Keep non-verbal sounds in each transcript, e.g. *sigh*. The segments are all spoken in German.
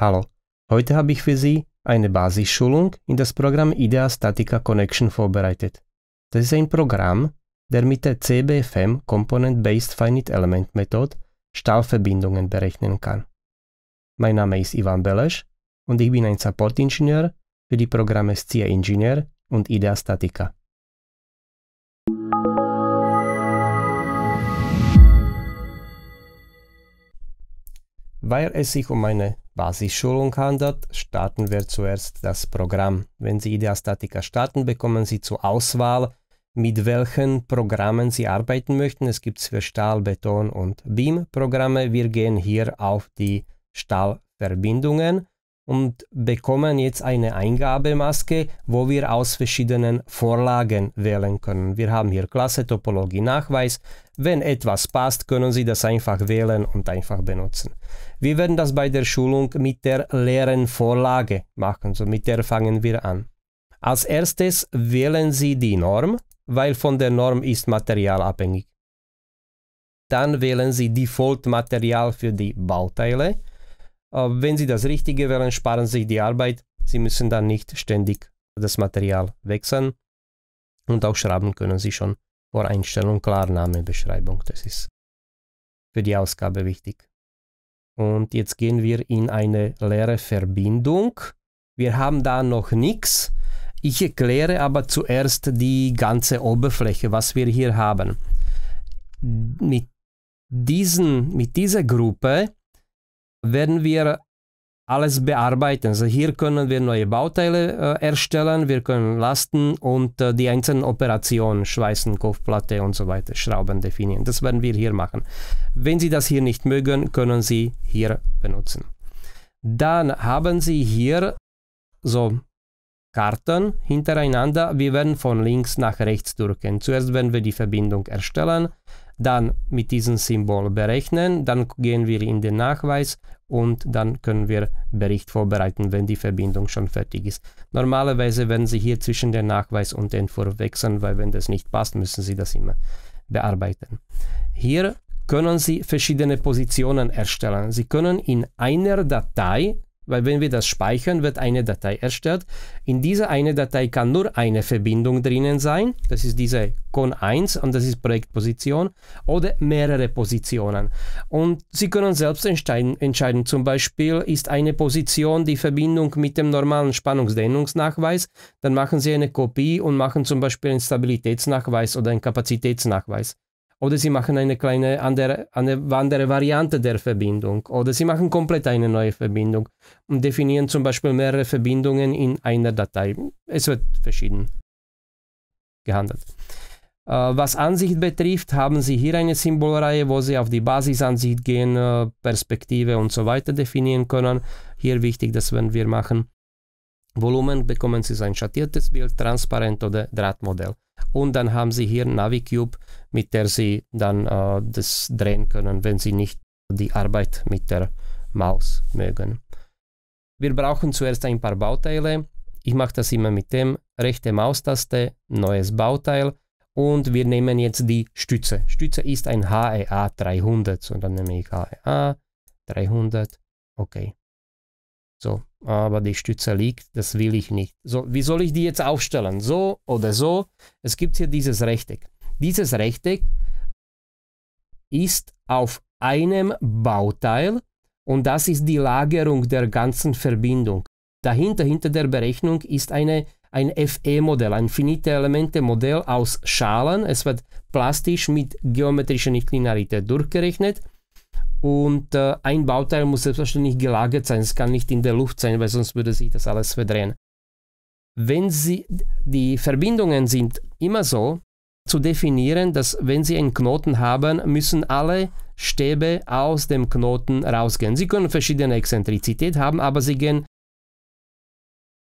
Hallo, heute habe ich für Sie eine Basisschulung in das Programm Idea Statica Connection vorbereitet. Das ist ein Programm, der mit der CBFM Component Based Finite Element Method Stahlverbindungen berechnen kann. Mein Name ist Ivan Belesz und ich bin ein Supportingenieur für die Programme SCIA Engineer und Idea Statica. Weil es sich um eine Basisschulung handelt, starten wir zuerst das Programm. Wenn Sie Ideastatika starten, bekommen Sie zur Auswahl, mit welchen Programmen Sie arbeiten möchten. Es gibt für Stahl, Beton und BIM-Programme. Wir gehen hier auf die Stahlverbindungen und bekommen jetzt eine Eingabemaske, wo wir aus verschiedenen Vorlagen wählen können. Wir haben hier Klasse, Topologie, Nachweis. Wenn etwas passt, können Sie das einfach wählen und einfach benutzen. Wir werden das bei der Schulung mit der leeren Vorlage machen, so mit der fangen wir an. Als erstes wählen Sie die Norm, weil von der Norm ist Material abhängig. Dann wählen Sie Default-Material für die Bauteile äh, wenn sie das Richtige wählen, sparen sie sich die Arbeit. Sie müssen dann nicht ständig das Material wechseln. Und auch schreiben können Sie schon vor Einstellung, Klarname, Beschreibung. Das ist für die Ausgabe wichtig. Und jetzt gehen wir in eine leere Verbindung. Wir haben da noch nichts. Ich erkläre aber zuerst die ganze Oberfläche, was wir hier haben. Mit, diesen, mit dieser Gruppe werden wir alles bearbeiten. Also hier können wir neue Bauteile äh, erstellen, wir können Lasten und äh, die einzelnen Operationen, Schweißen, Kopfplatte und so weiter, Schrauben definieren. Das werden wir hier machen. Wenn Sie das hier nicht mögen, können Sie hier benutzen. Dann haben Sie hier so Karten hintereinander. Wir werden von links nach rechts drücken. Zuerst werden wir die Verbindung erstellen dann mit diesem Symbol berechnen, dann gehen wir in den Nachweis und dann können wir Bericht vorbereiten, wenn die Verbindung schon fertig ist. Normalerweise werden Sie hier zwischen den Nachweis und den Entwurf wechseln, weil wenn das nicht passt, müssen Sie das immer bearbeiten. Hier können Sie verschiedene Positionen erstellen. Sie können in einer Datei weil wenn wir das speichern, wird eine Datei erstellt. In dieser eine Datei kann nur eine Verbindung drinnen sein. Das ist diese con1 und das ist Projektposition oder mehrere Positionen. Und Sie können selbst entscheiden, entscheiden. Zum Beispiel ist eine Position die Verbindung mit dem normalen Spannungsdehnungsnachweis. Dann machen Sie eine Kopie und machen zum Beispiel einen Stabilitätsnachweis oder einen Kapazitätsnachweis. Oder sie machen eine kleine andere, eine andere Variante der Verbindung. Oder sie machen komplett eine neue Verbindung und definieren zum Beispiel mehrere Verbindungen in einer Datei. Es wird verschieden gehandelt. Äh, was Ansicht betrifft, haben Sie hier eine Symbolreihe, wo Sie auf die Basisansicht gehen, äh, Perspektive und so weiter definieren können. Hier wichtig, dass wenn wir machen Volumen, bekommen Sie ein schattiertes Bild, transparent oder Drahtmodell. Und dann haben sie hier Navicube, mit der sie dann äh, das drehen können, wenn sie nicht die Arbeit mit der Maus mögen. Wir brauchen zuerst ein paar Bauteile. Ich mache das immer mit dem rechte Maustaste, neues Bauteil und wir nehmen jetzt die Stütze. Stütze ist ein HEA 300 und dann nehme ich HEA 300. Okay. So, aber die Stütze liegt, das will ich nicht. So, wie soll ich die jetzt aufstellen? So oder so? Es gibt hier dieses Rechteck. Dieses Rechteck ist auf einem Bauteil und das ist die Lagerung der ganzen Verbindung. Dahinter, hinter der Berechnung, ist eine, ein FE-Modell, ein Finite-Elemente-Modell aus Schalen. Es wird plastisch mit geometrischer Nichtlinearität durchgerechnet und äh, ein Bauteil muss selbstverständlich gelagert sein. Es kann nicht in der Luft sein, weil sonst würde sich das alles verdrehen. Wenn Sie, die Verbindungen sind immer so zu definieren, dass wenn Sie einen Knoten haben, müssen alle Stäbe aus dem Knoten rausgehen. Sie können verschiedene Exzentrizität haben, aber sie gehen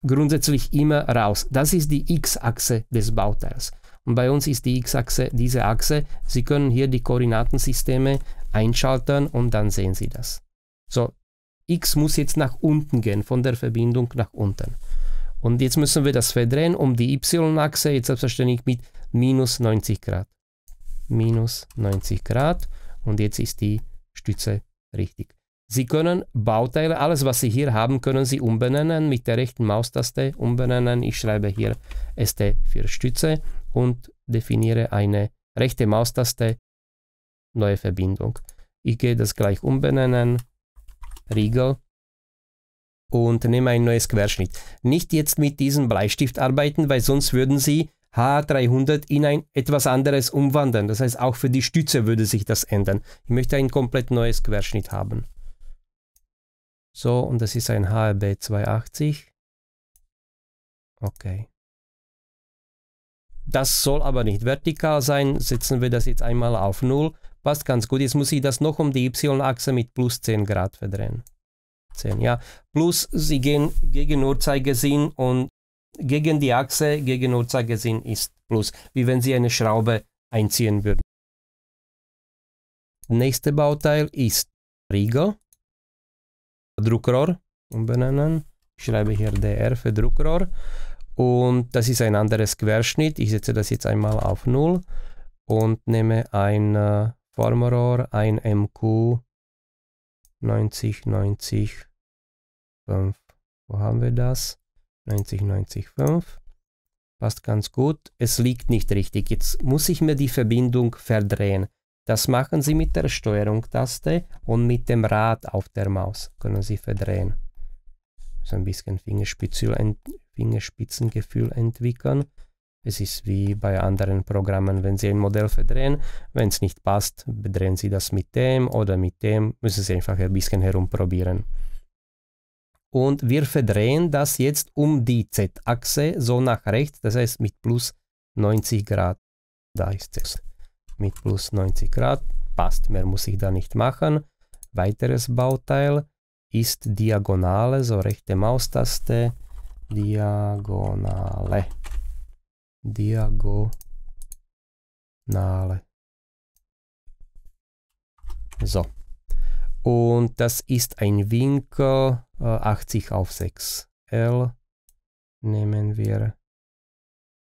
grundsätzlich immer raus. Das ist die x-Achse des Bauteils. Und bei uns ist die x-Achse diese Achse. Sie können hier die Koordinatensysteme einschalten und dann sehen Sie das. So, X muss jetzt nach unten gehen, von der Verbindung nach unten. Und jetzt müssen wir das verdrehen um die Y-Achse, jetzt selbstverständlich mit minus 90 Grad. Minus 90 Grad und jetzt ist die Stütze richtig. Sie können Bauteile, alles was Sie hier haben, können Sie umbenennen mit der rechten Maustaste umbenennen. Ich schreibe hier ST für Stütze und definiere eine rechte Maustaste neue Verbindung. Ich gehe das gleich umbenennen, Riegel und nehme ein neues Querschnitt. Nicht jetzt mit diesem Bleistift arbeiten, weil sonst würden Sie H300 in ein etwas anderes umwandeln. Das heißt, auch für die Stütze würde sich das ändern. Ich möchte ein komplett neues Querschnitt haben. So, und das ist ein HRB 280. Okay. Das soll aber nicht vertikal sein. Setzen wir das jetzt einmal auf 0 Passt ganz gut. Jetzt muss ich das noch um die Y-Achse mit plus 10 Grad verdrehen. 10, ja. Plus, sie gehen gegen Uhrzeigersinn und gegen die Achse, gegen Uhrzeigersinn ist plus. Wie wenn sie eine Schraube einziehen würden. Nächste Bauteil ist Riegel. Druckrohr umbenennen. Ich schreibe hier DR für Druckrohr. Und das ist ein anderes Querschnitt. Ich setze das jetzt einmal auf 0 und nehme ein äh, Farmerohr, ein MQ 90, 90, 5. Wo haben wir das? 90, 90, 5. Passt ganz gut. Es liegt nicht richtig. Jetzt muss ich mir die Verbindung verdrehen. Das machen Sie mit der Steuerung-Taste und mit dem Rad auf der Maus. Können Sie verdrehen. So ein bisschen Fingerspitzengefühl entwickeln. Es ist wie bei anderen Programmen, wenn Sie ein Modell verdrehen, wenn es nicht passt, bedrehen Sie das mit dem oder mit dem, müssen Sie einfach ein bisschen herumprobieren. Und wir verdrehen das jetzt um die Z-Achse, so nach rechts, das heißt mit plus 90 Grad. Da ist es. Mit plus 90 Grad passt, mehr muss ich da nicht machen. Weiteres Bauteil ist Diagonale, so rechte Maustaste, Diagonale. Diagonale. So. Und das ist ein Winkel äh, 80 auf 6. L nehmen wir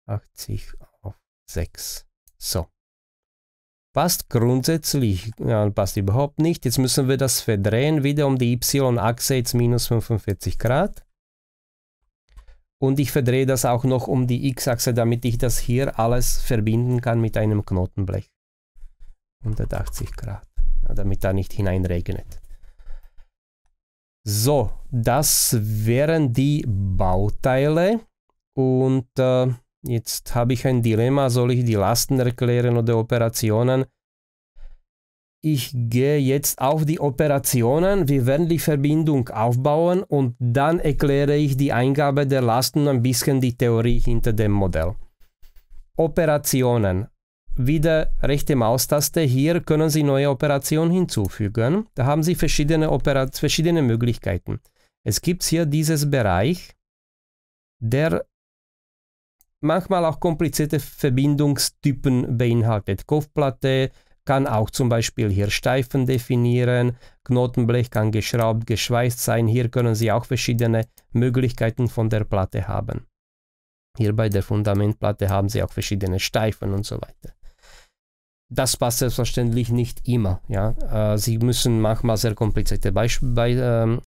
80 auf 6. So. Passt grundsätzlich, ja, passt überhaupt nicht. Jetzt müssen wir das verdrehen, wieder um die y-Achse, jetzt minus 45 Grad und ich verdrehe das auch noch um die x-Achse, damit ich das hier alles verbinden kann mit einem Knotenblech. 180 Grad, damit da nicht hineinregnet. So, das wären die Bauteile und äh, jetzt habe ich ein Dilemma, soll ich die Lasten erklären oder Operationen? ich gehe jetzt auf die Operationen, wir werden die Verbindung aufbauen und dann erkläre ich die Eingabe der Lasten ein bisschen die Theorie hinter dem Modell. Operationen. Wieder rechte Maustaste, hier können Sie neue Operationen hinzufügen. Da haben Sie verschiedene, verschiedene Möglichkeiten. Es gibt hier dieses Bereich, der manchmal auch komplizierte Verbindungstypen beinhaltet. Kopfplatte, kann auch zum Beispiel hier Steifen definieren. Knotenblech kann geschraubt, geschweißt sein. Hier können Sie auch verschiedene Möglichkeiten von der Platte haben. Hier bei der Fundamentplatte haben Sie auch verschiedene Steifen und so weiter. Das passt selbstverständlich nicht immer. Ja? Äh, Sie müssen manchmal sehr komplizierte Beisp Be ähm,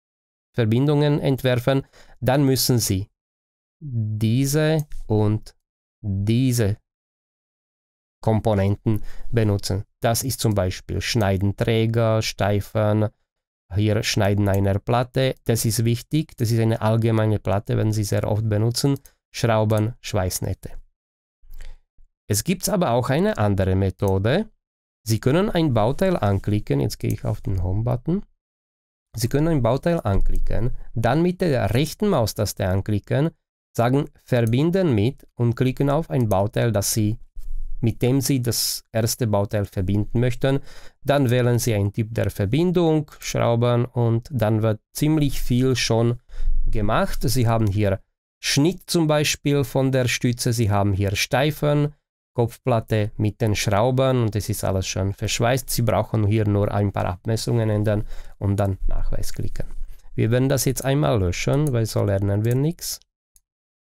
Verbindungen entwerfen. Dann müssen Sie diese und diese Komponenten benutzen. Das ist zum Beispiel Schneiden Träger, Steifern, hier Schneiden einer Platte. Das ist wichtig, das ist eine allgemeine Platte, wenn Sie sehr oft benutzen. Schrauben, Schweißnähte. Es gibt aber auch eine andere Methode. Sie können ein Bauteil anklicken, jetzt gehe ich auf den Home-Button. Sie können ein Bauteil anklicken, dann mit der rechten Maustaste anklicken, sagen Verbinden mit und klicken auf ein Bauteil, das Sie mit dem Sie das erste Bauteil verbinden möchten. Dann wählen Sie einen Typ der Verbindung, Schrauben und dann wird ziemlich viel schon gemacht. Sie haben hier Schnitt zum Beispiel von der Stütze, Sie haben hier Steifen, Kopfplatte mit den Schrauben und es ist alles schon verschweißt. Sie brauchen hier nur ein paar Abmessungen ändern und dann Nachweis klicken. Wir werden das jetzt einmal löschen, weil so lernen wir nichts.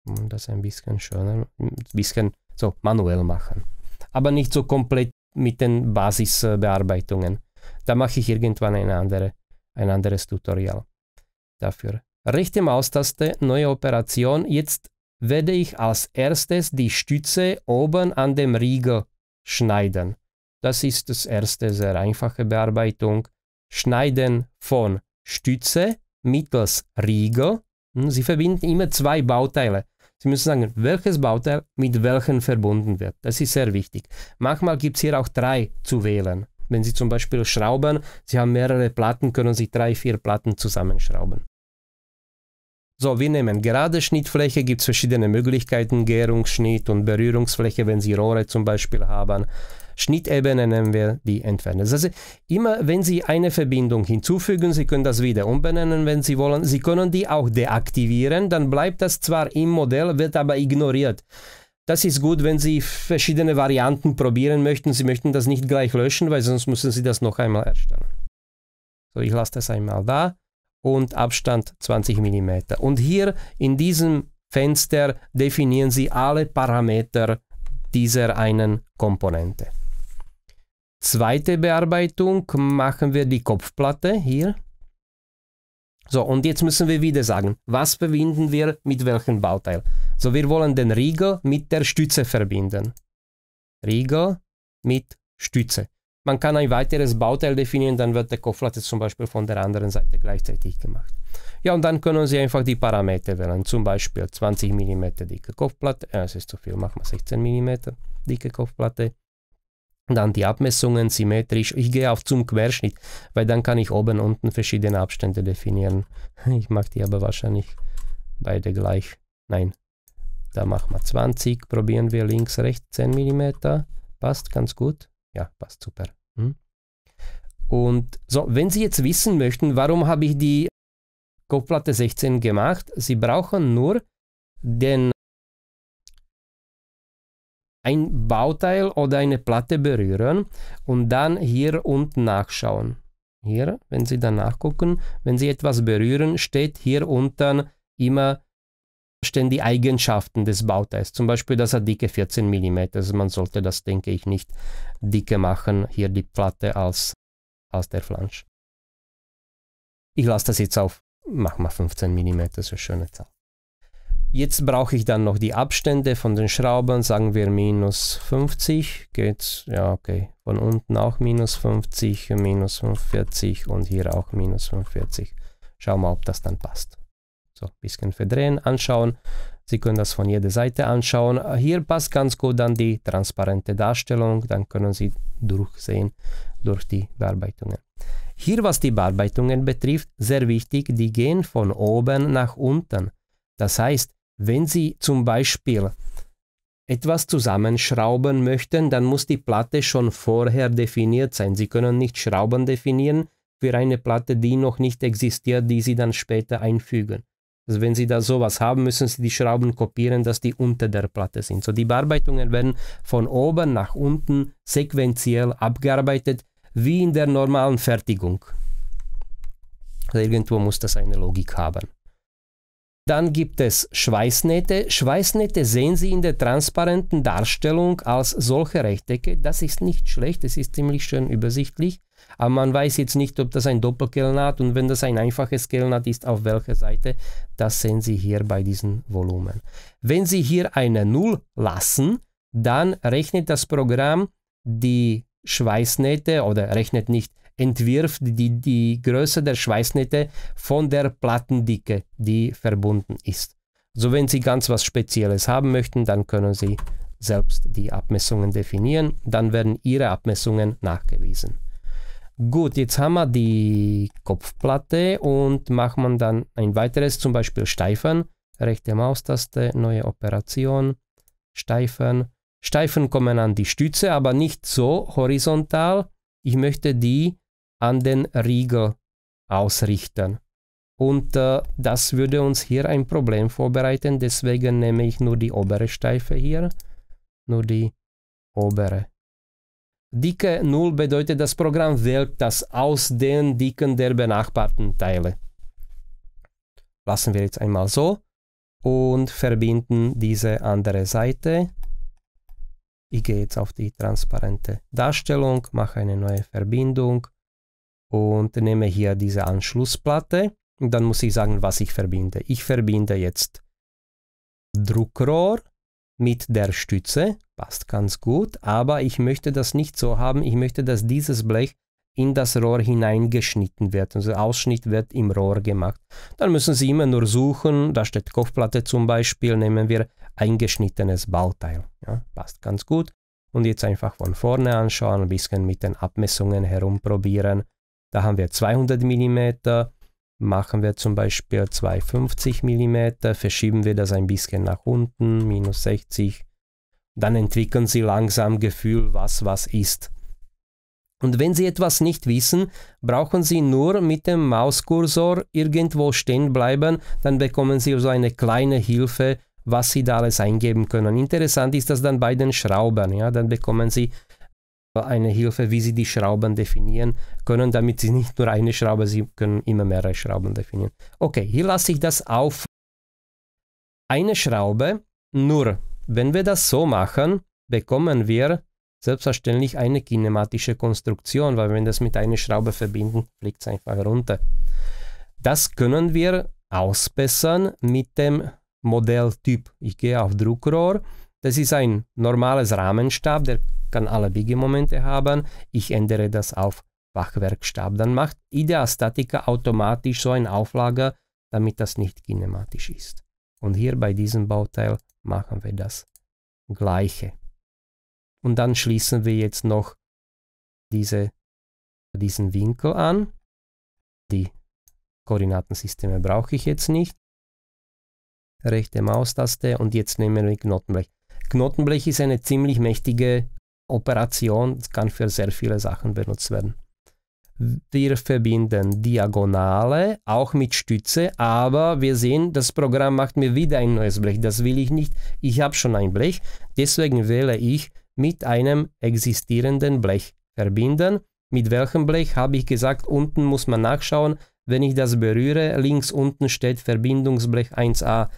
Und das ein bisschen schöner, ein bisschen so manuell machen aber nicht so komplett mit den Basisbearbeitungen. Da mache ich irgendwann eine andere, ein anderes Tutorial dafür. Rechte Maustaste, neue Operation. Jetzt werde ich als erstes die Stütze oben an dem Riegel schneiden. Das ist das erste, sehr einfache Bearbeitung. Schneiden von Stütze mittels Riegel. Hm, sie verbinden immer zwei Bauteile. Sie müssen sagen, welches Bauteil mit welchen verbunden wird. Das ist sehr wichtig. Manchmal gibt es hier auch drei zu wählen. Wenn Sie zum Beispiel schrauben, Sie haben mehrere Platten, können Sie drei, vier Platten zusammenschrauben. So, wir nehmen gerade Schnittfläche, gibt es verschiedene Möglichkeiten, Gärungsschnitt und Berührungsfläche, wenn Sie Rohre zum Beispiel haben. Schnittebene nennen wir die entfernen. Also immer wenn Sie eine Verbindung hinzufügen, Sie können das wieder umbenennen, wenn Sie wollen. Sie können die auch deaktivieren, dann bleibt das zwar im Modell, wird aber ignoriert. Das ist gut, wenn Sie verschiedene Varianten probieren möchten. Sie möchten das nicht gleich löschen, weil sonst müssen Sie das noch einmal erstellen. So, ich lasse das einmal da und Abstand 20 mm. Und hier in diesem Fenster definieren Sie alle Parameter dieser einen Komponente. Zweite Bearbeitung machen wir die Kopfplatte hier. So, und jetzt müssen wir wieder sagen, was verbinden wir mit welchem Bauteil? So, wir wollen den Riegel mit der Stütze verbinden. Riegel mit Stütze. Man kann ein weiteres Bauteil definieren, dann wird der Kopfplatte zum Beispiel von der anderen Seite gleichzeitig gemacht. Ja, und dann können Sie einfach die Parameter wählen. Zum Beispiel 20 mm dicke Kopfplatte. Ja, äh, es ist zu viel, machen wir 16 mm dicke Kopfplatte dann die Abmessungen symmetrisch. Ich gehe auf zum Querschnitt, weil dann kann ich oben und unten verschiedene Abstände definieren. *laughs* Ich mache die aber wahrscheinlich beide gleich. Nein, da machen wir 20, probieren wir links, rechts 10 mm. Passt ganz gut. Ja, passt super. Hm. Und so, wenn Sie jetzt wissen möchten, warum habe ich die Kopfplatte 16 gemacht, Sie brauchen nur den ein Bauteil oder eine Platte berühren und dann hier unten nachschauen. Hier, wenn Sie dann nachgucken, wenn Sie etwas berühren, steht hier unten immer stehen die Eigenschaften des Bauteils. Zum Beispiel, dass er dicke 14 mm ist. Man sollte das, denke ich, nicht dicker machen, hier die Platte als, als der Flansch. Ich lasse das jetzt auf, mach mal 15 mm, so schöne Zahl. Jetzt brauche ich dann noch die Abstände von den Schrauben, sagen wir minus 50, geht's, ja okay, von unten auch minus 50, minus 45 und hier auch minus 45. Schauen wir, ob das dann passt. So, ein bisschen verdrehen, anschauen. Sie können das von jeder Seite anschauen. Hier passt ganz gut dann die transparente Darstellung, dann können Sie durchsehen durch die Bearbeitungen. Hier, was die Bearbeitungen betrifft, sehr wichtig, die gehen von oben nach unten. Das heißt, wenn Sie zum Beispiel etwas zusammenschrauben möchten, dann muss die Platte schon vorher definiert sein. Sie können nicht Schrauben definieren für eine Platte, die noch nicht existiert, die Sie dann später einfügen. Also wenn Sie da sowas haben, müssen Sie die Schrauben kopieren, dass die unter der Platte sind. So die Bearbeitungen werden von oben nach unten sequenziell abgearbeitet, wie in der normalen Fertigung. Also irgendwo muss das eine Logik haben. Dann gibt es Schweißnähte. Schweißnähte sehen Sie in der transparenten Darstellung als solche Rechtecke. Das ist nicht schlecht, es ist ziemlich schön übersichtlich. Aber man weiß jetzt nicht, ob das ein Doppelkellnat und wenn das ein einfaches Kellnat ist, auf welcher Seite. Das sehen Sie hier bei diesem Volumen. Wenn Sie hier eine Null lassen, dann rechnet das Programm die Schweißnähte oder rechnet nicht, entwirft die, die Größe der Schweißnähte von der Plattendicke, die verbunden ist. So wenn Sie ganz was Spezielles haben möchten, dann können Sie selbst die Abmessungen definieren, dann werden Ihre Abmessungen nachgewiesen. Gut, jetzt haben wir die Kopfplatte und machen wir dann ein weiteres, zum Beispiel Steifen. Rechte Maustaste, neue Operation, Steifen. Steifen kommen an die Stütze, aber nicht so horizontal. Ich möchte die an den Riegel ausrichten. Und äh, das würde uns hier ein Problem vorbereiten, deswegen nehme ich nur die obere Steife hier, nur die obere. Dicke 0 bedeutet, das Programm wählt das aus den Dicken der benachbarten Teile. Lassen wir jetzt einmal so und verbinden diese andere Seite. Ich gehe jetzt auf die transparente Darstellung, mache eine neue Verbindung und nehme hier diese Anschlussplatte und dann muss ich sagen, was ich verbinde. Ich verbinde jetzt Druckrohr mit der Stütze, passt ganz gut, aber ich möchte das nicht so haben, ich möchte, dass dieses Blech in das Rohr hineingeschnitten wird. Also Ausschnitt wird im Rohr gemacht. Dann müssen Sie immer nur suchen, da steht Kopfplatte zum Beispiel, nehmen wir eingeschnittenes Bauteil. Ja, passt ganz gut. Und jetzt einfach von vorne anschauen, ein bisschen mit den Abmessungen herumprobieren da haben wir 200 mm, machen wir zum Beispiel 250 mm, verschieben wir das ein bisschen nach unten, minus 60. Dann entwickeln Sie langsam Gefühl, was was ist. Und wenn Sie etwas nicht wissen, brauchen Sie nur mit dem Mauskursor irgendwo stehen bleiben, dann bekommen Sie so eine kleine Hilfe, was Sie da alles eingeben können. Interessant ist das dann bei den Schrauben, ja, dann bekommen Sie äh, eine Hilfe, wie sie die Schrauben definieren können, damit sie nicht nur eine Schraube, sie können immer mehrere Schrauben definieren. Okay, hier lasse ich das auf eine Schraube, nur wenn wir das so machen, bekommen wir selbstverständlich eine kinematische Konstruktion, weil wenn wir das mit einer Schraube verbinden, fliegt es einfach runter. Das können wir ausbessern mit dem Modelltyp. Ich gehe auf Druckrohr. Das ist ein normales Rahmenstab, der kann alle Biegemomente haben. Ich ändere das auf Fachwerkstab. Dann macht Ideastatiker automatisch so ein Auflager, damit das nicht kinematisch ist. Und hier bei diesem Bauteil machen wir das gleiche. Und dann schließen wir jetzt noch diese, diesen Winkel an. Die Koordinatensysteme brauche ich jetzt nicht. Rechte Maustaste und jetzt nehmen wir Knotenblech. Knotenblech ist eine ziemlich mächtige Operation kann für sehr viele Sachen benutzt werden. Wir verbinden Diagonale auch mit Stütze, aber wir sehen, das Programm macht mir wieder ein neues Blech. Das will ich nicht. Ich habe schon ein Blech, deswegen wähle ich mit einem existierenden Blech verbinden. Mit welchem Blech habe ich gesagt, unten muss man nachschauen. Wenn ich das berühre, links unten steht Verbindungsblech 1a.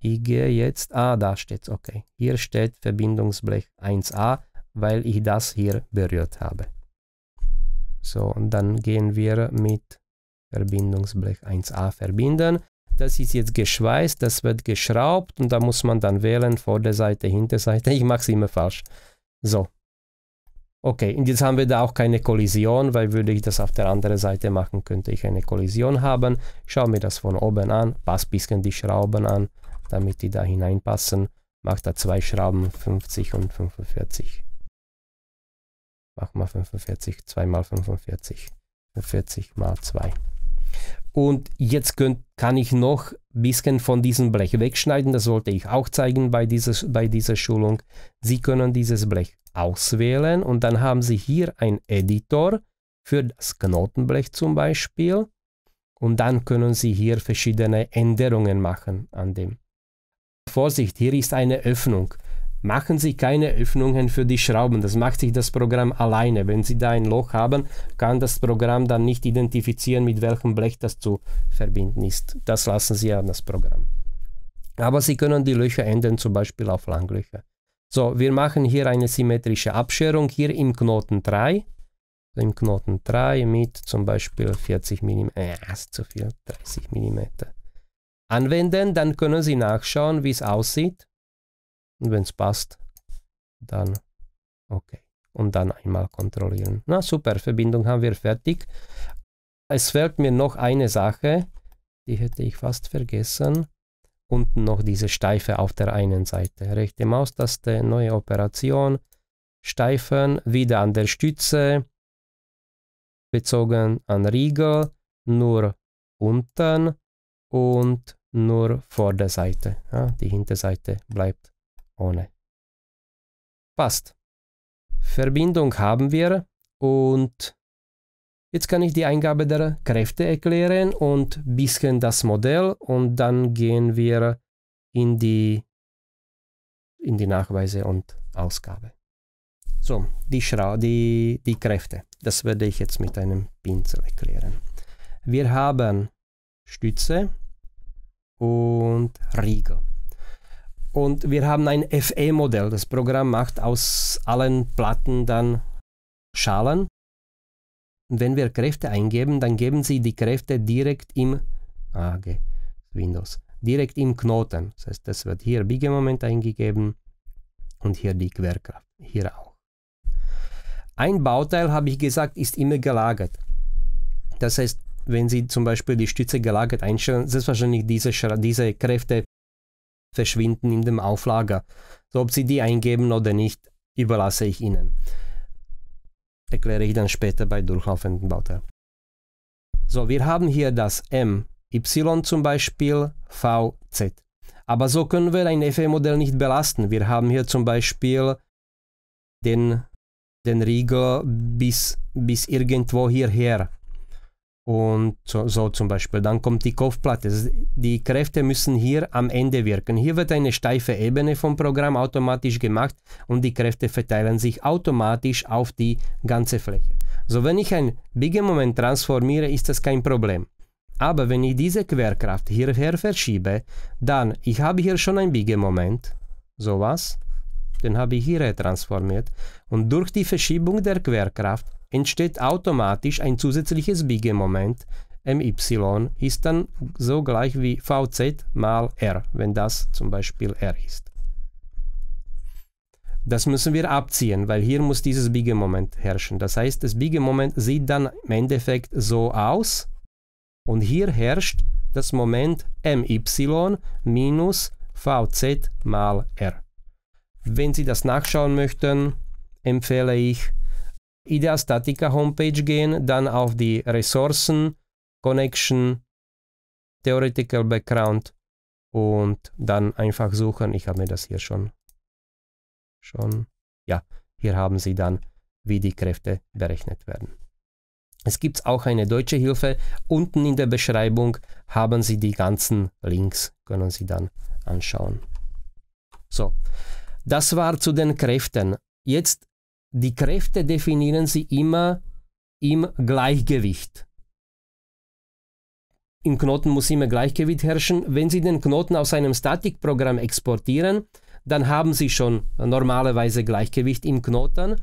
Ich gehe jetzt, ah, da steht es, okay. Hier steht Verbindungsblech 1a weil ich das hier berührt habe. So, und dann gehen wir mit Verbindungsblech 1a verbinden. Das ist jetzt geschweißt, das wird geschraubt und da muss man dann wählen, Vorderseite, Hinterseite. Ich mache es immer falsch. So. Okay, und jetzt haben wir da auch keine Kollision, weil würde ich das auf der anderen Seite machen, könnte ich eine Kollision haben. Schau mir das von oben an, pass ein bisschen die Schrauben an, damit die da hineinpassen. Mach da zwei Schrauben, 50 und 45. Mach mal 45, 2 mal 45, 45 mal 2. Und jetzt könnt, kann ich noch ein bisschen von diesem Blech wegschneiden. Das wollte ich auch zeigen bei dieser, bei dieser Schulung. Sie können dieses Blech auswählen und dann haben Sie hier einen Editor für das Knotenblech zum Beispiel. Und dann können Sie hier verschiedene Änderungen machen an dem. Vorsicht, hier ist eine Öffnung machen Sie keine Öffnungen für die Schrauben. Das macht sich das Programm alleine. Wenn Sie da ein Loch haben, kann das Programm dann nicht identifizieren, mit welchem Blech das zu verbinden ist. Das lassen Sie an das Programm. Aber Sie können die Löcher ändern, zum Beispiel auf Langlöcher. So, wir machen hier eine symmetrische Abscherung hier im Knoten 3. Im Knoten 3 mit zum Beispiel 40 mm, äh, ist zu viel, 30 mm. Anwenden, dann können Sie nachschauen, wie es aussieht. Und wenn es passt, dann OK. Und dann einmal kontrollieren. Na super, Verbindung haben wir fertig. Es fehlt mir noch eine Sache, die hätte ich fast vergessen. Unten noch diese Steife auf der einen Seite. Rechte Maustaste, neue Operation, Steifen, wieder an der Stütze, bezogen an Riegel, nur unten und nur vor der Seite. Ja, die Hinterseite bleibt ohne. Passt. Verbindung haben wir und jetzt kann ich die Eingabe der Kräfte erklären und ein bisschen das Modell und dann gehen wir in die, in die Nachweise und Ausgabe. So, die, Schra die, die Kräfte, das werde ich jetzt mit einem Pinsel erklären. Wir haben Stütze und Riegel. Und wir haben ein FE-Modell. Das Programm macht aus allen Platten dann Schalen. Und wenn wir Kräfte eingeben, dann geben sie die Kräfte direkt im ah, okay. Windows, direkt im Knoten. Das heißt, das wird hier Biegemoment eingegeben und hier die Querkraft. Hier auch. Ein Bauteil, habe ich gesagt, ist immer gelagert. Das heißt, wenn Sie zum Beispiel die Stütze gelagert einstellen, selbstverständlich diese, diese Kräfte verschwinden in dem Auflager. So, ob Sie die eingeben oder nicht, überlasse ich Ihnen. Erkläre ich dann später bei durchlaufenden Bauteilen. So, wir haben hier das M, Y zum Beispiel, V, Z. Aber so können wir ein FE-Modell nicht belasten. Wir haben hier zum Beispiel den, den Riegel bis, bis irgendwo hierher. Und so, so, zum Beispiel, dann kommt die Kopfplatte. Die Kräfte müssen hier am Ende wirken. Hier wird eine steife Ebene vom Programm automatisch gemacht und die Kräfte verteilen sich automatisch auf die ganze Fläche. So, wenn ich ein Bigger-Moment transformiere, ist das kein Problem. Aber wenn ich diese Querkraft hierher verschiebe, dann, ich habe hier schon ein Bigger-Moment, sowas, den habe ich hierher transformiert und durch die Verschiebung der Querkraft entsteht automatisch ein zusätzliches Biegemoment. My ist dann so gleich wie Vz mal R, wenn das zum Beispiel R ist. Das müssen wir abziehen, weil hier muss dieses Biegemoment herrschen. Das heißt, das Biegemoment sieht dann im Endeffekt so aus und hier herrscht das Moment my minus vz mal r. Wenn Sie das nachschauen möchten, empfehle ich Ideastatica Homepage gehen, dann auf die Ressourcen, Connection, Theoretical Background und dann einfach suchen. Ich habe mir das hier schon, schon, ja, hier haben Sie dann, wie die Kräfte berechnet werden. Es gibt auch eine deutsche Hilfe. Unten in der Beschreibung haben Sie die ganzen Links, können Sie dann anschauen. So, das war zu den Kräften. Jetzt die Kräfte definieren sie immer im Gleichgewicht. Im Knoten muss immer Gleichgewicht herrschen. Wenn Sie den Knoten aus einem Statikprogramm exportieren, dann haben Sie schon normalerweise Gleichgewicht im Knoten.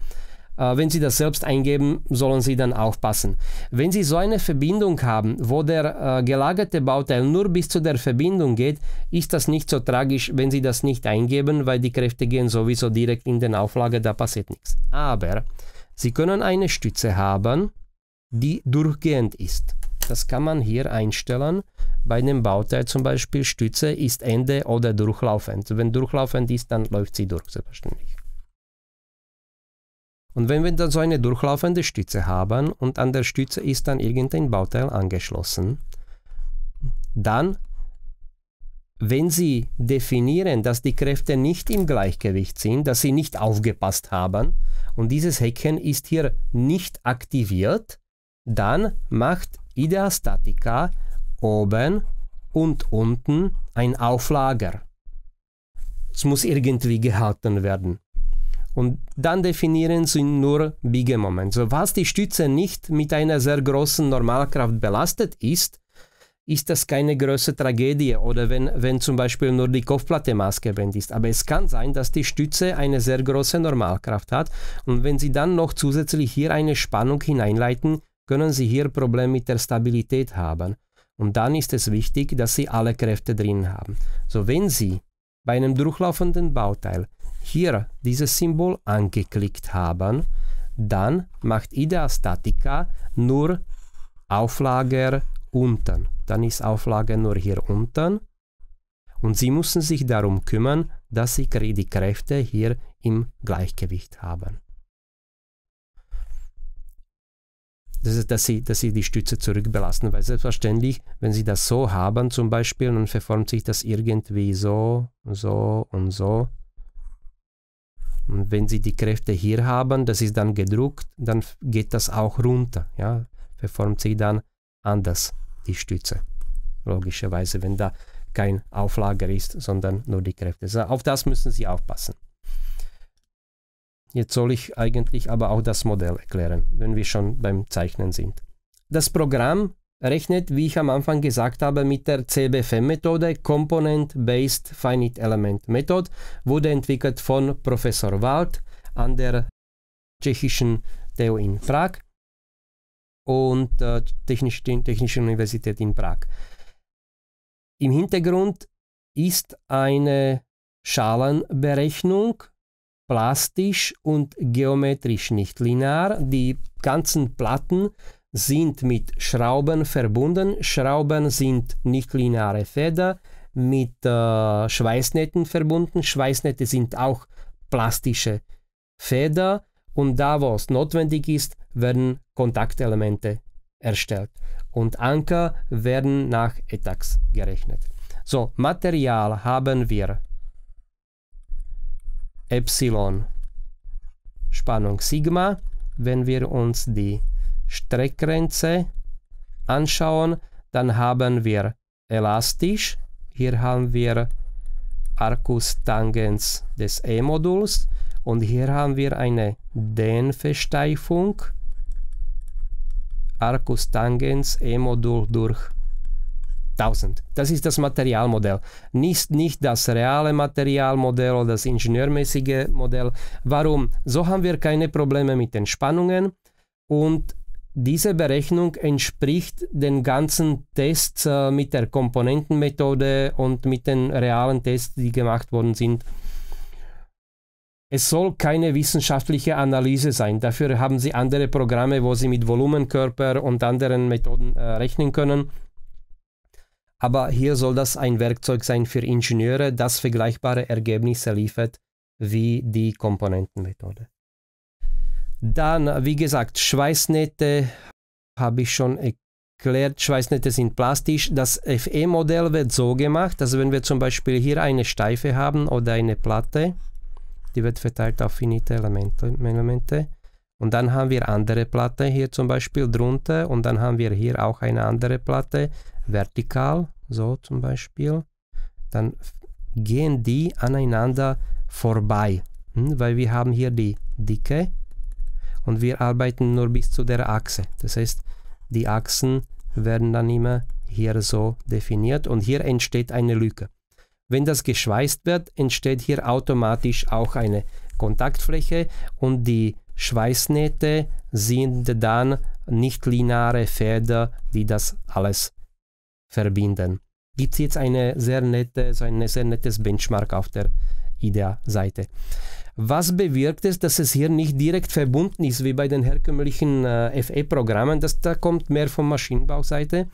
Äh, wenn Sie das selbst eingeben, sollen Sie dann aufpassen. Wenn Sie so eine Verbindung haben, wo der äh, gelagerte Bauteil nur bis zu der Verbindung geht, ist das nicht so tragisch, wenn Sie das nicht eingeben, weil die Kräfte gehen sowieso direkt in den Auflager, da passiert nichts. Aber Sie können eine Stütze haben, die durchgehend ist. Das kann man hier einstellen. Bei dem Bauteil zum Beispiel Stütze ist Ende oder durchlaufend. Wenn durchlaufend ist, dann läuft sie durch, selbstverständlich. Und wenn wir dann so eine durchlaufende Stütze haben und an der Stütze ist dann irgendein Bauteil angeschlossen, dann, wenn Sie definieren, dass die Kräfte nicht im Gleichgewicht sind, dass Sie nicht aufgepasst haben und dieses Hecken ist hier nicht aktiviert, dann macht Ideastatica oben und unten ein Auflager. Es muss irgendwie gehalten werden. Und dann definieren sie nur Biegemoment. So was die Stütze nicht mit einer sehr großen Normalkraft belastet ist, ist das keine große Tragödie oder wenn, wenn zum Beispiel nur die Kopfplatte maßgebend ist. Aber es kann sein, dass die Stütze eine sehr große Normalkraft hat und wenn Sie dann noch zusätzlich hier eine Spannung hineinleiten, können Sie hier Probleme mit der Stabilität haben. Und dann ist es wichtig, dass Sie alle Kräfte drin haben. So, wenn Sie bei einem durchlaufenden Bauteil hier dieses Symbol angeklickt haben, dann macht IDEA Statica nur Auflager unten. Dann ist Auflage nur hier unten. Und Sie müssen sich darum kümmern, dass Sie die Kräfte hier im Gleichgewicht haben. Das ist, dass, sie, dass sie die Stütze zurückbelasten, weil selbstverständlich, wenn sie das so haben zum Beispiel, dann verformt sich das irgendwie so, so und so, und wenn Sie die Kräfte hier haben, das ist dann gedruckt, dann geht das auch runter. Ja? Verformt sich dann anders die Stütze. Logischerweise, wenn da kein Auflager ist, sondern nur die Kräfte. Also auf das müssen Sie aufpassen. Jetzt soll ich eigentlich aber auch das Modell erklären, wenn wir schon beim Zeichnen sind. Das Programm rechnet, wie ich am Anfang gesagt habe, mit der CBFM-Methode Component-Based Finite Element Method, wurde entwickelt von Professor Wald an der tschechischen TU in Prag und äh, Technisch, Technischen Universität in Prag. Im Hintergrund ist eine Schalenberechnung, plastisch und geometrisch nicht linear. Die ganzen Platten sind mit Schrauben verbunden. Schrauben sind nicht lineare Fäden mit äh, Schweißnähten verbunden. Schweißnähte sind auch plastische Fäden und da, wo es notwendig ist, werden Kontaktelemente erstellt und Anker werden nach Etax gerechnet. So, Material haben wir Epsilon Spannung Sigma, wenn wir uns die Streckgrenze anschauen, dann haben wir elastisch, hier haben wir Arcus Tangens des E-Moduls und hier haben wir eine Dehnversteifung Arcus Tangens E-Modul durch 1000. Das ist das Materialmodell. Nicht, nicht das reale Materialmodell oder das ingenieurmäßige Modell. Warum? So haben wir keine Probleme mit den Spannungen und diese Berechnung entspricht den ganzen Tests äh, mit der Komponentenmethode und mit den realen Tests, die gemacht worden sind. Es soll keine wissenschaftliche Analyse sein. Dafür haben sie andere Programme, wo sie mit Volumenkörper und anderen Methoden äh, rechnen können. Aber hier soll das ein Werkzeug sein für Ingenieure, das vergleichbare Ergebnisse liefert wie die Komponentenmethode. Dann, äh, wie gesagt, Schweißnähte habe ich schon erklärt. Schweißnähte sind plastisch. Das FE-Modell wird so gemacht, dass wenn wir zum Beispiel hier eine Steife haben oder eine Platte, die wird verteilt auf finite Elemente, Elemente. Und dann haben wir andere Platte hier zum Beispiel drunter und dann haben wir hier auch eine andere Platte, vertikal, so zum Beispiel. Dann gehen die aneinander vorbei, hm? weil wir haben hier die dicke und wir arbeiten nur bis zu der Achse. Das heißt, die Achsen werden dann immer hier so definiert und hier entsteht eine Lücke. Wenn das geschweißt wird, entsteht hier automatisch auch eine Kontaktfläche und die Schweißnähte sind dann nicht lineare Fäder, die das alles verbinden. Gibt es jetzt eine sehr nette, so ein sehr nettes Benchmark auf der IDEA-Seite. Was bewirkt es, dass es hier nicht direkt verbunden ist wie bei den herkömmlichen äh, FE-Programmen? Das da kommt mehr von Maschinenbauseite.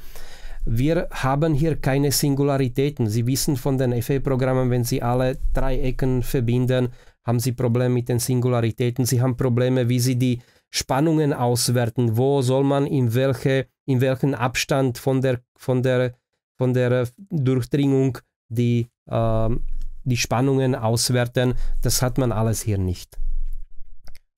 Wir haben hier keine Singularitäten. Sie wissen von den FE-Programmen, wenn Sie alle drei Ecken verbinden, haben Sie Probleme mit den Singularitäten. Sie haben Probleme, wie Sie die Spannungen auswerten. Wo soll man in, welche, in welchen Abstand von der, von der, von der äh, Durchdringung die ähm, die Spannungen auswerten. Das hat man alles hier nicht.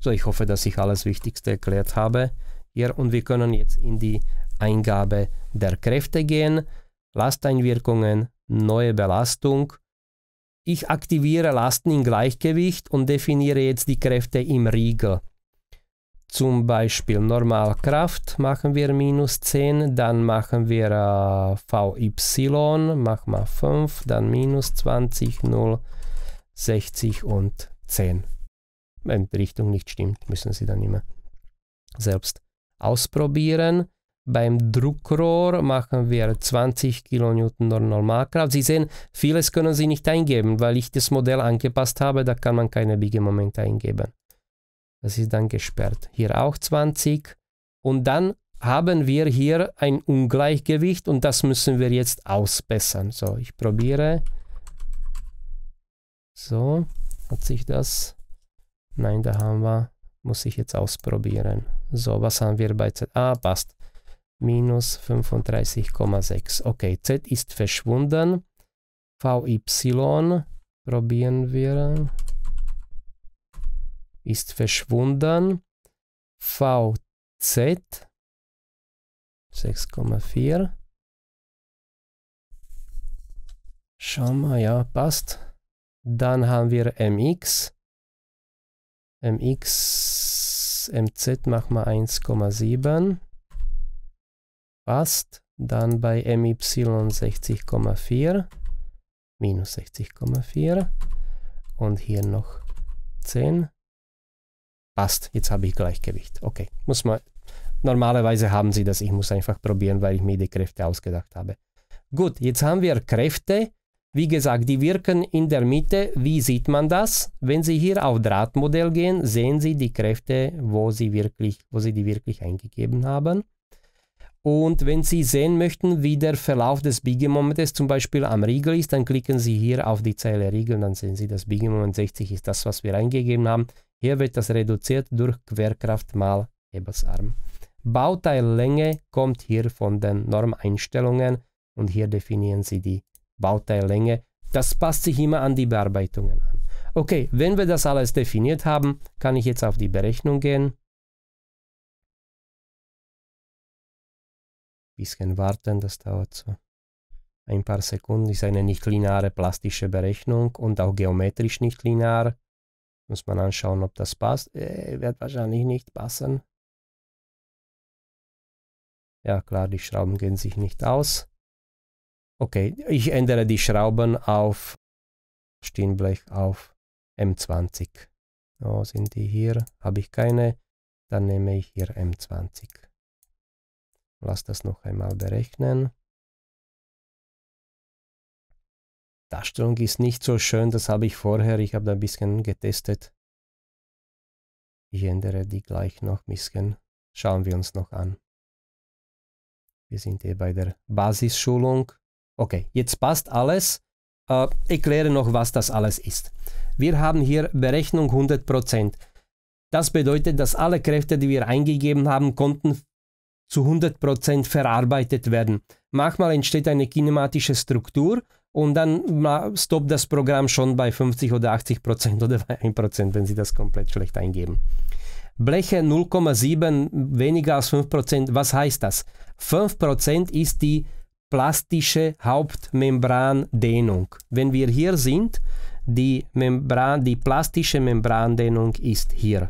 So, ich hoffe, dass ich alles Wichtigste erklärt habe. Hier und wir können jetzt in die Eingabe der Kräfte gehen. Lasteinwirkungen, neue Belastung. Ich aktiviere Lasten im Gleichgewicht und definiere jetzt die Kräfte im Riegel zum Beispiel Normalkraft machen wir minus 10, dann machen wir äh, VY, machen wir 5, dann minus 20, 0, 60 und 10. Wenn die Richtung nicht stimmt, müssen Sie dann immer selbst ausprobieren. Beim Druckrohr machen wir 20 kN Normalkraft. Sie sehen, vieles können Sie nicht eingeben, weil ich das Modell angepasst habe, da kann man keine Biegemomente eingeben. Das ist dann gesperrt. Hier auch 20. Und dann haben wir hier ein Ungleichgewicht und das müssen wir jetzt ausbessern. So, ich probiere. So, hat sich das? Nein, da haben wir, muss ich jetzt ausprobieren. So, was haben wir bei Z? Ah, passt. Minus 35,6. Okay, Z ist verschwunden. VY probieren wir ist verschwunden. VZ 6,4. Schau mal, ja, passt. Dann haben wir MX. MX, MZ machen wir 1,7. Passt. Dann bei MY 60,4. Minus 60,4. Und hier noch 10 passt, jetzt habe ich Gleichgewicht. Okay, muss man. Normalerweise haben sie das, ich muss einfach probieren, weil ich mir die Kräfte ausgedacht habe. Gut, jetzt haben wir Kräfte. Wie gesagt, die wirken in der Mitte. Wie sieht man das? Wenn Sie hier auf Drahtmodell gehen, sehen Sie die Kräfte, wo Sie, wirklich, wo Sie die wirklich eingegeben haben. Und wenn Sie sehen möchten, wie der Verlauf des Biegemomentes zum Beispiel am Riegel ist, dann klicken Sie hier auf die Zeile Riegel, und dann sehen Sie, das Biegemoment 60 ist das, was wir eingegeben haben. Hier wird das reduziert durch Querkraft mal Hebelsarm. Bauteillänge kommt hier von den Normeinstellungen und hier definieren Sie die Bauteillänge. Das passt sich immer an die Bearbeitungen an. Okay, wenn wir das alles definiert haben, kann ich jetzt auf die Berechnung gehen. Bisschen warten, das dauert so ein paar Sekunden. Ist eine nicht lineare plastische Berechnung und auch geometrisch nicht linear. Muss man anschauen, ob das passt. Äh, wird wahrscheinlich nicht passen. Ja klar, die Schrauben gehen sich nicht aus. Okay, ich ändere die Schrauben auf Stinblech auf M20. So sind die hier, habe ich keine. Dann nehme ich hier M20. Lass das noch einmal berechnen. Darstellung ist nicht so schön, das habe ich vorher, ich habe da ein bisschen getestet. Ich ändere die gleich noch ein bisschen. Schauen wir uns noch an. Wir sind hier eh bei der Basisschulung. Okay, jetzt passt alles. Äh, erkläre noch, was das alles ist. Wir haben hier Berechnung 100%. Das bedeutet, dass alle Kräfte, die wir eingegeben haben, konnten zu 100% verarbeitet werden. Manchmal entsteht eine kinematische Struktur, und dann stoppt das Programm schon bei 50 oder 80 Prozent oder bei 1 Prozent, wenn Sie das komplett schlecht eingeben. Bleche 0,7, weniger als 5 Prozent, was heißt das? 5 Prozent ist die plastische Hauptmembrandehnung. Wenn wir hier sind, die, Membran, die plastische Membrandehnung ist hier.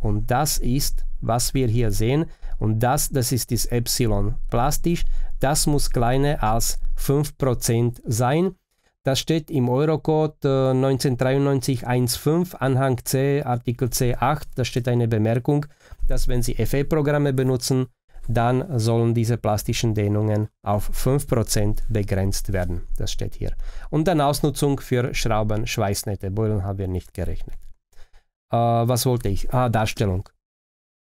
Und das ist, was wir hier sehen, und das, das ist das Epsilon plastisch. Das muss kleiner als 5% sein. Das steht im Eurocode äh, 1993-15, Anhang C, Artikel C8. Da steht eine Bemerkung, dass wenn Sie FE-Programme benutzen, dann sollen diese plastischen Dehnungen auf 5% begrenzt werden. Das steht hier. Und dann Ausnutzung für Schrauben, Schweißnähte. Beulen haben wir nicht gerechnet. Äh, was wollte ich? Ah, Darstellung.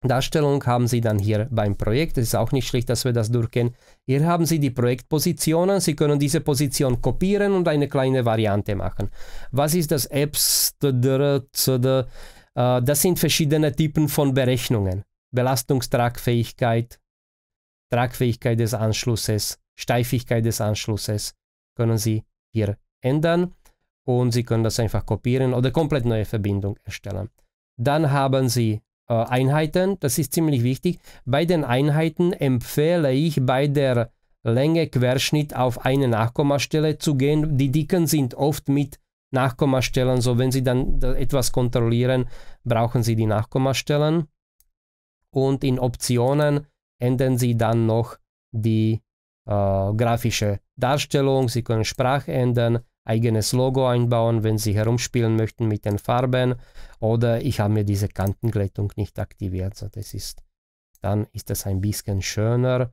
Darstellung haben Sie dann hier beim Projekt. Es ist auch nicht schlecht, dass wir das durchgehen. Hier haben Sie die Projektpositionen. Sie können diese Position kopieren und eine kleine Variante machen. Was ist das Apps? Äh, das sind verschiedene Typen von Berechnungen. Belastungstragfähigkeit, Tragfähigkeit des Anschlusses, Steifigkeit des Anschlusses können Sie hier ändern und Sie können das einfach kopieren oder komplett neue Verbindung erstellen. Dann haben Sie äh, Einheiten. Das ist ziemlich wichtig. Bei den Einheiten empfehle ich bei der Länge Querschnitt auf eine Nachkommastelle zu gehen. Die dicken sind oft mit Nachkommastellen, so wenn Sie dann etwas kontrollieren, brauchen Sie die Nachkommastellen. Und in Optionen ändern Sie dann noch die äh, grafische Darstellung. Sie können Sprache ändern, eigenes Logo einbauen, wenn Sie herumspielen möchten mit den Farben. Oder ich habe mir diese Kantenglättung nicht aktiviert. So, das ist, dann ist das ein bisschen schöner.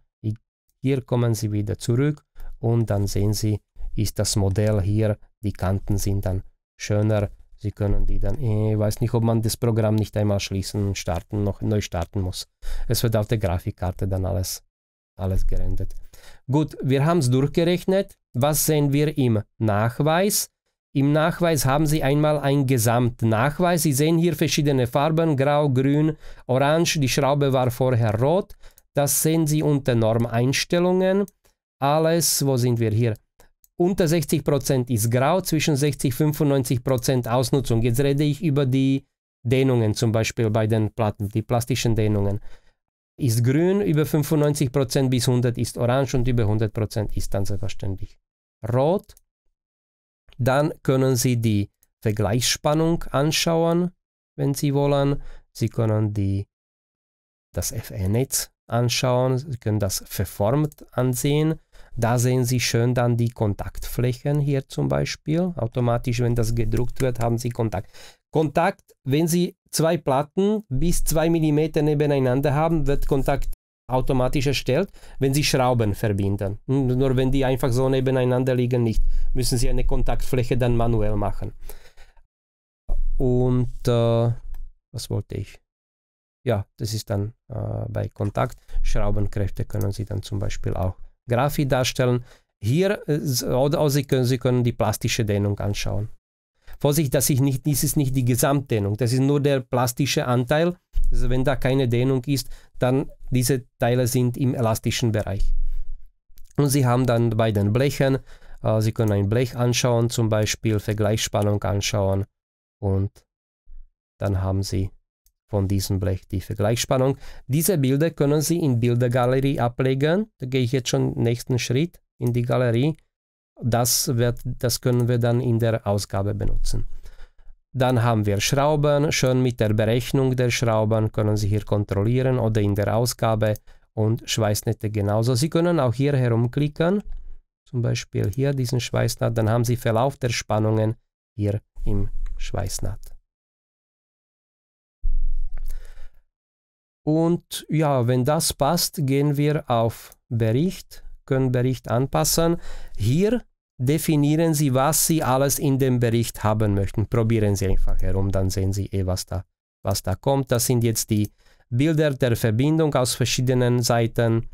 Hier kommen Sie wieder zurück und dann sehen Sie, ist das Modell hier, die Kanten sind dann schöner. Sie können die dann, eh, ich weiß nicht, ob man das Programm nicht einmal schließen und starten, noch neu starten muss. Es wird auf der Grafikkarte dann alles, alles gerendet. Gut, wir haben es durchgerechnet. Was sehen wir im Nachweis? Im Nachweis haben Sie einmal einen Gesamtnachweis. Sie sehen hier verschiedene Farben, grau, grün, orange. Die Schraube war vorher rot. Das sehen Sie unter Normeinstellungen. Alles, wo sind wir hier? Unter 60% ist grau, zwischen 60 und 95% Ausnutzung. Jetzt rede ich über die Dehnungen, zum Beispiel bei den Platten, die plastischen Dehnungen. Ist grün, über 95% bis 100 ist orange und über 100% ist dann selbstverständlich rot. Dann können Sie die Vergleichsspannung anschauen, wenn Sie wollen. Sie können die, das fn netz anschauen, Sie können das verformt ansehen. Da sehen Sie schön dann die Kontaktflächen hier zum Beispiel. Automatisch, wenn das gedruckt wird, haben Sie Kontakt. Kontakt, wenn Sie zwei Platten bis zwei Millimeter nebeneinander haben, wird Kontakt automatisch erstellt, wenn Sie Schrauben verbinden. Hm, nur wenn die einfach so nebeneinander liegen, nicht, müssen Sie eine Kontaktfläche dann manuell machen. Und äh, was wollte ich? Ja, das ist dann äh, bei Kontakt. Schraubenkräfte können Sie dann zum Beispiel auch Graphi darstellen. Hier, äh, oder Sie können, Sie können die plastische Dehnung anschauen. Vorsicht, dass ich nicht, das ist nicht die Gesamtdehnung, das ist nur der plastische Anteil. Also wenn da keine Dehnung ist, dann diese Teile sind im elastischen Bereich. Und Sie haben dann bei den Blechen, äh, Sie können ein Blech anschauen, zum Beispiel Vergleichsspannung anschauen und dann haben Sie von diesem Blech die Vergleichsspannung. Diese Bilder können Sie in Bildergalerie ablegen. Da gehe ich jetzt schon nächsten Schritt in die Galerie. Das, wird, das können wir dann in der Ausgabe benutzen. Dann haben wir Schrauben. Schön mit der Berechnung der Schrauben können Sie hier kontrollieren oder in der Ausgabe und Schweißnähte genauso. Sie können auch hier herumklicken, zum Beispiel hier diesen Schweißnaht, dann haben Sie Verlauf der Spannungen hier im Schweißnaht. Und ja, wenn das passt, gehen wir auf Bericht können Bericht anpassen. Hier definieren Sie, was Sie alles in dem Bericht haben möchten. Probieren Sie einfach herum, dann sehen Sie eh, was da, was da kommt. Das sind jetzt die Bilder der Verbindung aus verschiedenen Seiten,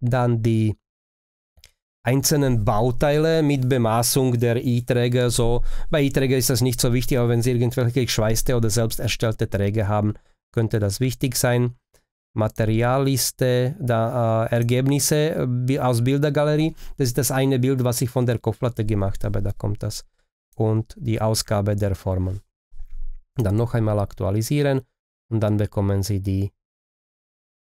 dann die einzelnen Bauteile mit Bemaßung der e träger So, bei e träger ist das nicht so wichtig, aber wenn Sie irgendwelche geschweißte oder selbst erstellte Träger haben, könnte das wichtig sein. Materialliste, da äh, Ergebnisse aus Bildergalerie. Das ist das eine Bild, was ich von der Kopfplatte gemacht habe, da kommt das. Und die Ausgabe der Formen. Dann noch einmal aktualisieren und dann bekommen Sie die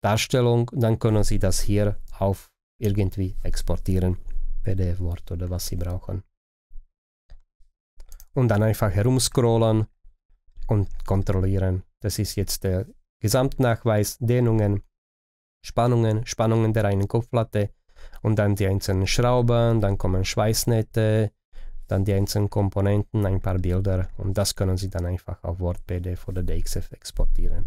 Darstellung. Dann können Sie das hier auf irgendwie exportieren. PDF-Wort oder was Sie brauchen. Und dann einfach herumscrollen und kontrollieren. Das ist jetzt der Gesamtnachweis, Dehnungen, Spannungen, Spannungen der reinen Kopfplatte und dann die einzelnen Schrauben, dann kommen Schweißnähte, dann die einzelnen Komponenten, ein paar Bilder und das können Sie dann einfach auf Word, PDF oder DXF exportieren.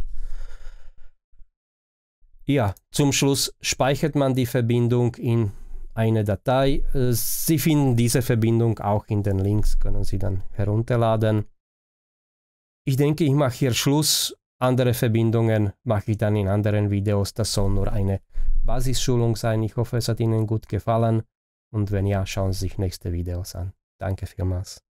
Ja, zum Schluss speichert man die Verbindung in eine Datei. Sie finden diese Verbindung auch in den Links, können Sie dann herunterladen. Ich denke, ich mache hier Schluss. Andere Verbindungen mache ich dann in anderen Videos. Das soll nur eine Basisschulung sein. Ich hoffe, es hat Ihnen gut gefallen. Und wenn ja, schauen Sie sich nächste Videos an. Danke vielmals.